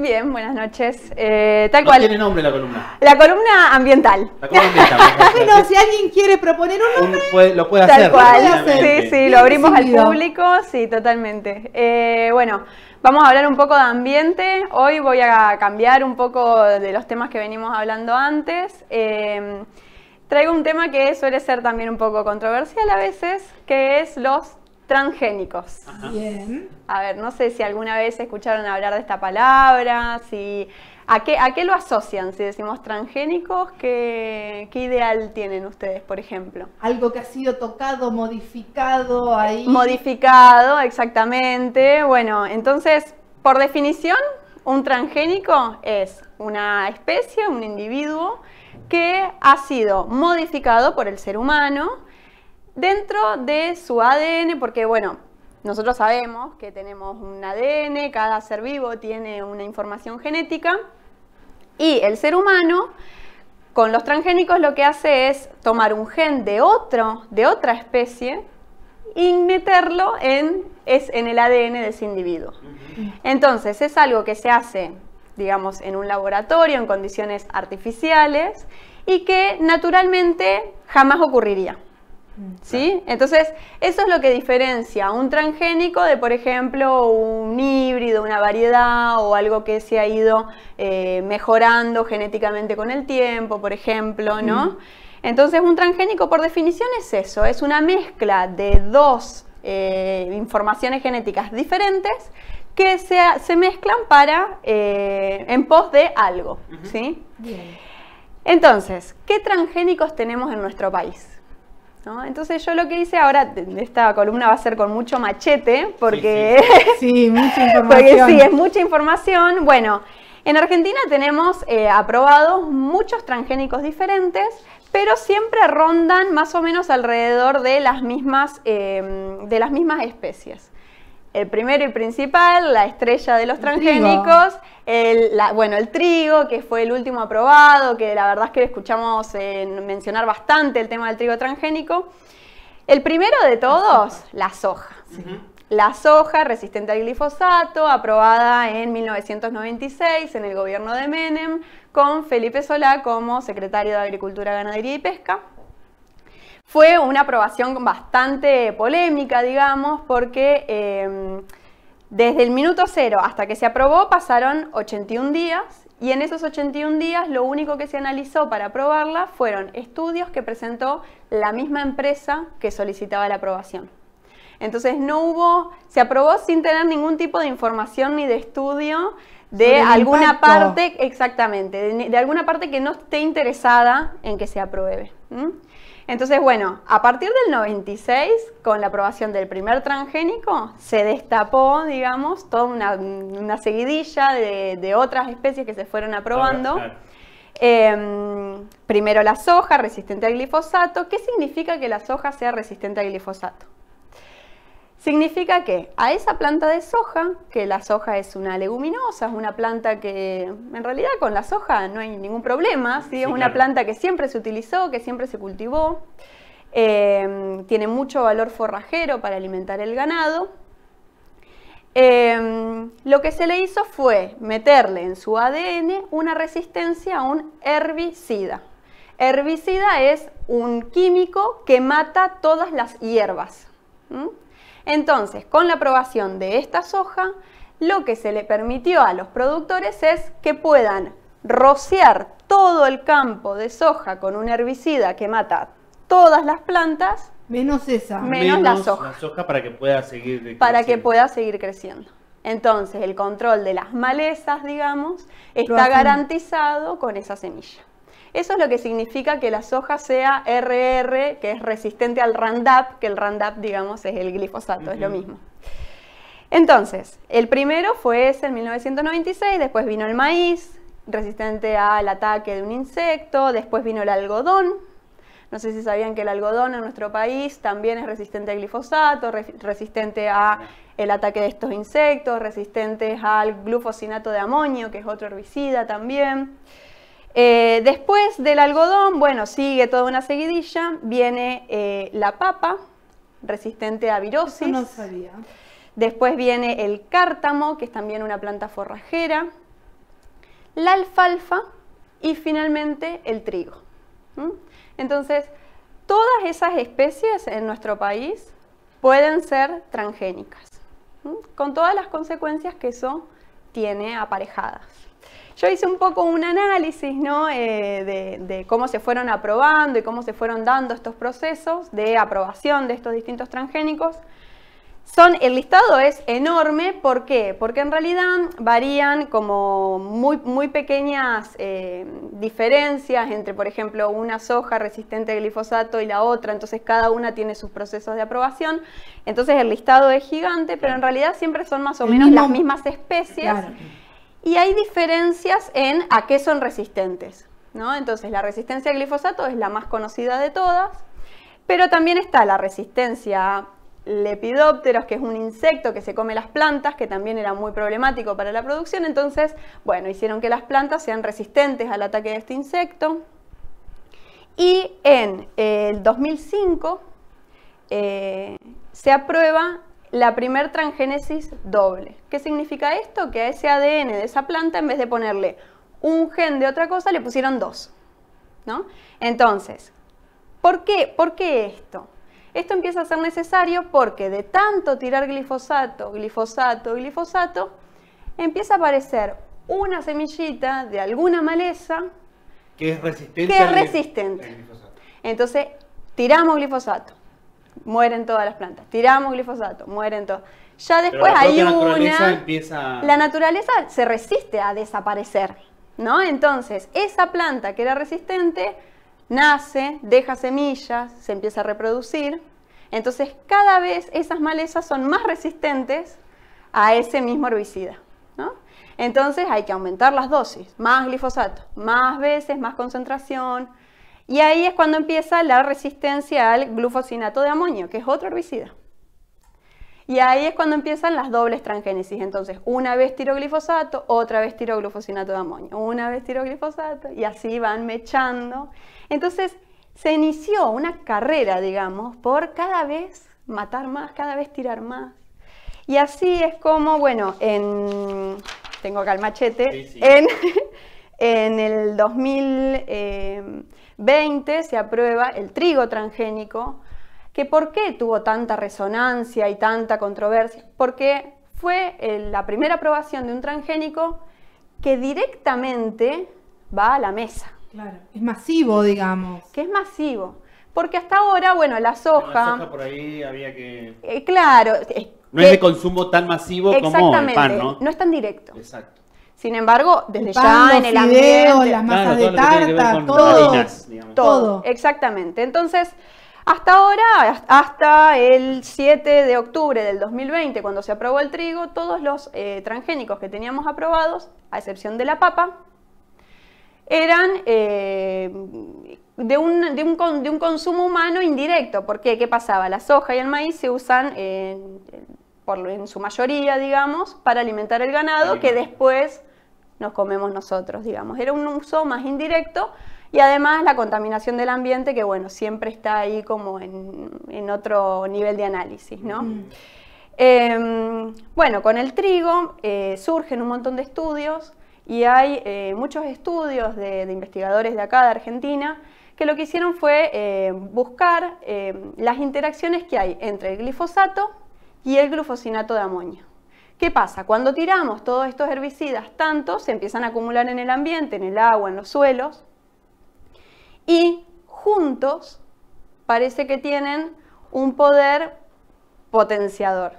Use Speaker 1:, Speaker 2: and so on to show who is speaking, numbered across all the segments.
Speaker 1: Bien, buenas noches. Eh, tal cual. tiene nombre la columna? La columna ambiental. La columna ambiental. bueno, si alguien quiere proponer un nombre, lo puede hacer. Tal cual. Sí, sí, lo abrimos al público, sí, totalmente. Eh, bueno, vamos a hablar un poco de ambiente. Hoy voy a cambiar un poco de los temas que venimos hablando antes. Em, traigo un tema que suele ser también un poco controversial a veces, que es los transgénicos. A ver, no sé si alguna vez escucharon hablar de esta palabra, si, ¿a, qué, a qué lo asocian? Si decimos transgénicos, ¿qué, ¿qué, ideal tienen ustedes, por ejemplo? Algo que ha sido tocado, modificado ahí. Modificado, exactamente. Bueno, entonces, por definición, un transgénico es una especie, un individuo que ha sido modificado por el ser humano dentro de su ADN, porque bueno, nosotros sabemos que tenemos un ADN, cada ser vivo tiene una información genética y el ser humano con los transgénicos lo que hace es tomar un gen de otro, de otra especie y meterlo en, en el ADN de ese individuo. Entonces, es algo que se hace, digamos, en un laboratorio, en condiciones artificiales, y que naturalmente jamás ocurriría. ¿Sí? Entonces, eso es lo que diferencia un transgénico de, por ejemplo, un híbrido, una variedad o algo que se ha ido eh, mejorando genéticamente con el tiempo, por ejemplo, ¿no? Entonces, un transgénico, por definición, es eso, es una mezcla de dos eh, informaciones genéticas diferentes que se, mezclan para, eh, en pos de algo, ¿sí? Entonces, ¿qué transgénicos tenemos en nuestro país? Entonces yo lo que hice ahora, esta columna va a ser con mucho machete, porque sí, mucha información. es mucha información. Bueno, en Argentina tenemos eh, aprobados muchos transgénicos diferentes, pero siempre rondan más o menos alrededor de las eh, de las mismas especies el primero y principal, la estrella de los transgénicos, el, bueno, el trigo, que fue el último aprobado, que la verdad es que escuchamos eh, mencionar bastante el tema del trigo transgénico. El primero de todos, la soja. La soja resistente al glifosato, aprobada en 1996 en el gobierno de Menem, con Felipe Solá como secretario de Agricultura, Ganadería y Pesca. Fue una aprobación bastante polémica, digamos, porque em, desde el minuto cero hasta que se aprobó pasaron 81 días y en esos 81 días lo único que se analizó para aprobarla fueron estudios que presentó la misma empresa que solicitaba la aprobación. Entonces no hubo, se aprobó sin tener ningún tipo de información ni de estudio de alguna parte, exactamente, de, alguna parte que no esté interesada en que se apruebe. Entonces, bueno, a partir del 96, con la aprobación del primer transgénico, se destapó, digamos, toda una, seguidilla de, otras especies que se fueron aprobando. Em, primero la soja resistente al glifosato. ¿Qué significa que la soja sea resistente al glifosato? Significa que a esa planta de soja, que la soja es una leguminosa, es una planta que en realidad con la soja no hay ningún problema, ¿sí? es una planta que siempre se utilizó, que siempre se cultivó, eh, tiene mucho valor forrajero para alimentar el ganado. Eh, lo que se le hizo fue meterle en su ADN una resistencia a un herbicida. Herbicida es un químico que mata todas las hierbas. Entonces, con la aprobación de esta soja, lo que se le permitió a los productores es que puedan rociar todo el campo de soja con un herbicida que mata todas las plantas. Menos esa. Menos, la soja. La soja para que pueda seguir Para que pueda seguir creciendo. Entonces, el control de las malezas, digamos, está garantizado con esa semilla. Eso es lo que significa que la soja sea RR, que es resistente al Roundup, que el Roundup, digamos, es el glifosato, es lo mismo. Entonces, el primero fue ese en 1996, después vino el maíz, resistente al ataque de un insecto, después vino el algodón. No sé si sabían que el algodón en nuestro país también es resistente al glifosato, resistente a el ataque de estos insectos, resistente al glufosinato de amonio, que es otro herbicida también. Eh, después del algodón, bueno, sigue toda una seguidilla, viene eh, la papa, resistente a virosis. Después viene el cártamo, que es también una planta forrajera, la alfalfa y finalmente el trigo. Entonces, todas esas especies en nuestro país pueden ser transgénicas, con todas las consecuencias que eso tiene aparejadas yo hice un poco un análisis eh, de, cómo se fueron aprobando y cómo se fueron dando estos procesos de aprobación de estos distintos transgénicos. Son, el listado es enorme, ¿por qué? Porque en realidad varían como muy, muy pequeñas eh, diferencias entre, por ejemplo, una soja resistente al glifosato y la otra, entonces cada una tiene sus procesos de aprobación, entonces el listado es gigante, pero en realidad siempre son más o menos las mismas especies. Claro y hay diferencias en a qué son resistentes. Entonces, la resistencia al glifosato es la más conocida de todas, pero también está la resistencia a lepidópteros, que es un insecto que se come las plantas, que también era muy problemático para la producción. Entonces, bueno, hicieron que las plantas sean resistentes al ataque de este insecto. Y en el 2005 eh, se aprueba la primer transgénesis doble. ¿Qué significa esto? Que a ese ADN de esa planta, en vez de ponerle un gen de otra cosa, le pusieron dos. ¿no? Entonces, ¿por qué? ¿por qué esto? Esto empieza a ser necesario porque de tanto tirar glifosato, glifosato, glifosato, empieza a aparecer una semillita de alguna maleza que es resistente, que es resistente. Entonces, tiramos glifosato mueren todas las plantas. Tiramos glifosato, mueren todas. Ya después hay una... empieza... La naturaleza se resiste a desaparecer, ¿no? Entonces, esa planta que era resistente nace, deja semillas, se empieza a reproducir. Entonces, cada vez esas malezas son más resistentes a ese mismo herbicida, ¿no? Entonces, hay que aumentar las dosis, más glifosato, más veces, más concentración, y ahí es cuando empieza la resistencia al glufosinato de amonio, que es otro herbicida. Y ahí es cuando empiezan las dobles transgénesis. Entonces, una vez tiroglifosato, otra vez tiroglufosinato de amonio, una vez tiroglifosato, y así van mechando. Entonces, se inició una carrera, digamos, por cada vez matar más, cada vez tirar más. Y así es como, bueno, en. Tengo acá el machete. En, en el 2000. 20 se aprueba el trigo transgénico, que por qué tuvo tanta resonancia y tanta controversia, porque fue la primera aprobación de un transgénico que directamente va a la mesa. Claro, es masivo, digamos. Que es masivo. Porque hasta ahora, bueno, la soja. La soja por ahí había que. Eh, claro. no es de eh, consumo tan masivo como el pan, ¿no? No es tan directo. Exacto. Sin embargo, desde ya en el ambiente. las masas de tarta, todo. todo, Exactamente. Entonces, hasta ahora, hasta el 7 de octubre del 2020, cuando se aprobó el trigo, todos los eh, transgénicos que teníamos aprobados, a excepción de la papa, eran eh, de, un, consumo humano indirecto. ¿Por qué? ¿Qué pasaba? La soja y el maíz se usan por, en su mayoría, digamos, para alimentar el ganado, que después nos comemos nosotros, digamos. Era un uso más indirecto y además la contaminación del ambiente, que bueno, siempre está ahí como en, otro nivel de análisis, ¿no? Em, bueno, con el trigo eh, surgen un montón de estudios y hay eh, muchos estudios de, de, investigadores de acá, de Argentina, que lo que hicieron fue eh, buscar las interacciones que hay entre el glifosato y el glufosinato de amonio. ¿Qué pasa? Cuando tiramos todos estos herbicidas, tanto se empiezan a acumular en el ambiente, en el agua, en los suelos, y juntos parece que tienen un poder potenciador.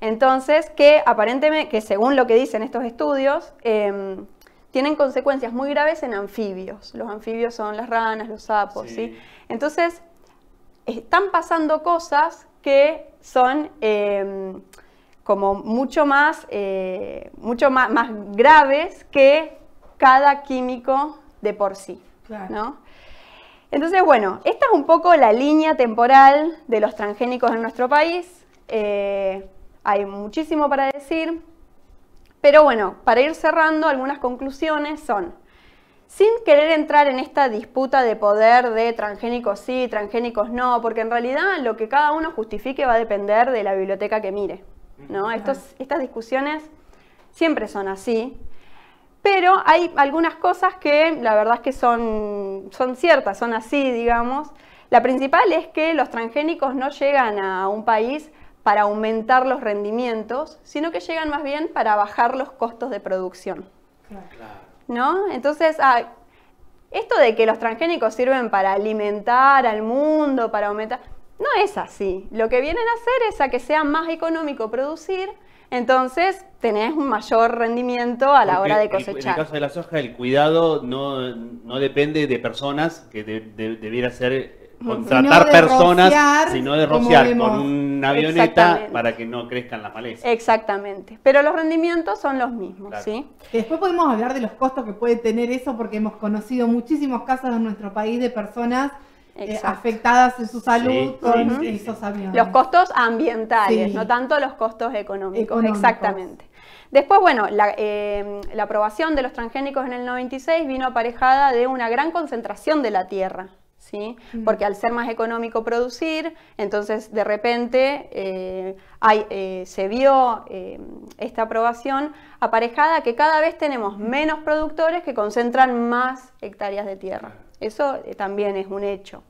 Speaker 1: Entonces, que aparentemente, que según lo que dicen estos estudios, em, tienen consecuencias muy graves en anfibios. Los anfibios son las ranas, los sapos, sí. Entonces, están pasando cosas que son em, como mucho más, eh, mucho más, graves que cada químico de por sí. ¿no? Entonces, bueno, esta es un poco la línea temporal de los transgénicos en nuestro país. Eh, hay muchísimo para decir, pero bueno, para ir cerrando, algunas conclusiones son, sin querer entrar en esta disputa de poder de transgénicos sí, transgénicos no, porque en realidad lo que cada uno justifique va a depender de la biblioteca que mire estas discusiones siempre son así, pero hay algunas cosas que la verdad es que son, son ciertas, son así, digamos. La principal es que los transgénicos no llegan a un país para aumentar los rendimientos, sino que llegan más bien para bajar los costos de producción. ¿No? Entonces, ah, esto de que los transgénicos sirven para alimentar al mundo, para aumentar, no es así. Lo que vienen a hacer es a que sea más económico producir, entonces tenés un mayor rendimiento a la hora de cosechar. en el caso de la soja, el cuidado no, depende de personas, que debiera ser eh, contratar personas, sino de rociar con una avioneta para que no crezcan las malezas. Exactamente, pero los rendimientos son los mismos. ¿sí? Después podemos hablar de los costos que puede tener eso, porque hemos conocido muchísimos casos en nuestro país de personas eh, afectadas en su salud con Los costos ambientales, no tanto los costos económicos, exactamente. Después, bueno, eh, la, aprobación de los transgénicos en el 96 vino aparejada de una gran concentración de la tierra. ¿Sí? Mm. Porque al ser más económico producir, entonces de repente eh, hay, se vio esta aprobación aparejada que cada vez tenemos menos productores que concentran más hectáreas de tierra. Eso eh, también es un hecho.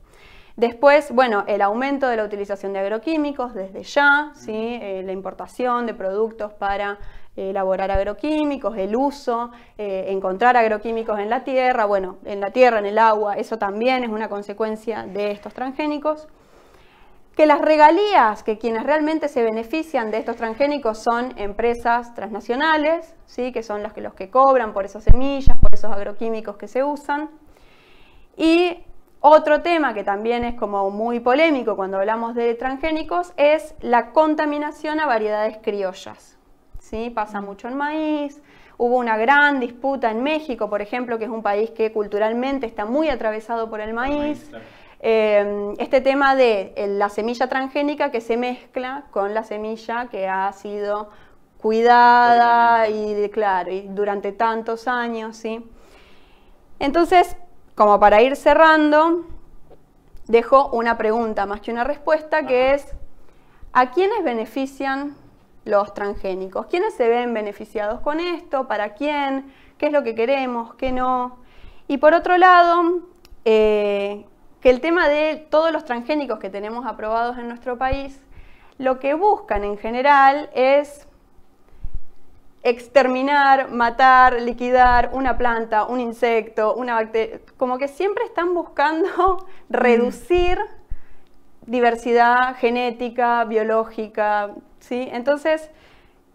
Speaker 1: Después, bueno, el aumento de la utilización de agroquímicos desde ya, ¿sí? Eh, la importación de productos para eh, elaborar agroquímicos, el uso, encontrar agroquímicos en la tierra, bueno, en la tierra, en el agua, eso también es una consecuencia de estos transgénicos. Que las regalías, que quienes realmente se benefician de estos transgénicos son empresas transnacionales, ¿sí? que son las que, los que cobran por esas semillas, por esos agroquímicos que se usan y otro tema que también es como muy polémico cuando hablamos de transgénicos es la contaminación a variedades criollas. ¿Sí? Pasa mm. mucho en maíz, hubo una gran disputa en México, por ejemplo, que es un país que culturalmente está muy atravesado por el maíz. Em, este tema de la semilla transgénica que se mezcla con la semilla que ha sido cuidada y, claro, durante tantos años, ¿sí? Entonces, como para ir cerrando, dejo una pregunta más que una respuesta, que es, ¿a quiénes benefician los transgénicos? ¿Quiénes se ven beneficiados con esto? ¿Para quién? ¿Qué es lo que queremos? ¿Qué no? Y por otro lado, eh, que el tema de todos los transgénicos que tenemos aprobados en nuestro país, lo que buscan en general es exterminar, matar, liquidar una planta, un insecto, una bacteria, como que siempre están buscando mm. reducir diversidad genética, biológica, Entonces,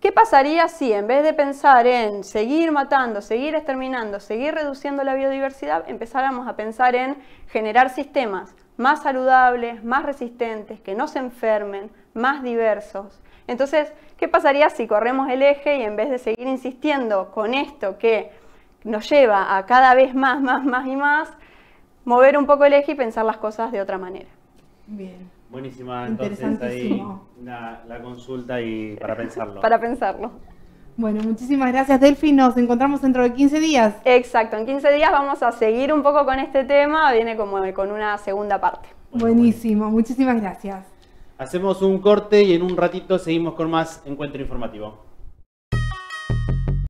Speaker 1: ¿qué pasaría si en vez de pensar en seguir matando, seguir exterminando, seguir reduciendo la biodiversidad, empezáramos a pensar en generar sistemas más saludables, más resistentes, que no se enfermen, más diversos? Entonces, ¿qué pasaría si corremos el eje y en vez de seguir insistiendo con esto que nos lleva a cada vez más, más, más y más, mover un poco el eje y pensar las cosas de otra manera? Bien. Buenísima, entonces ahí la, consulta y para pensarlo. para pensarlo. Bueno, muchísimas gracias Delphi, nos encontramos dentro de 15 días. Exacto, en 15 días vamos a seguir un poco con este tema, viene como con una segunda parte. buenísimo. muchísimas gracias. Hacemos un corte y en un ratito seguimos con más encuentro informativo.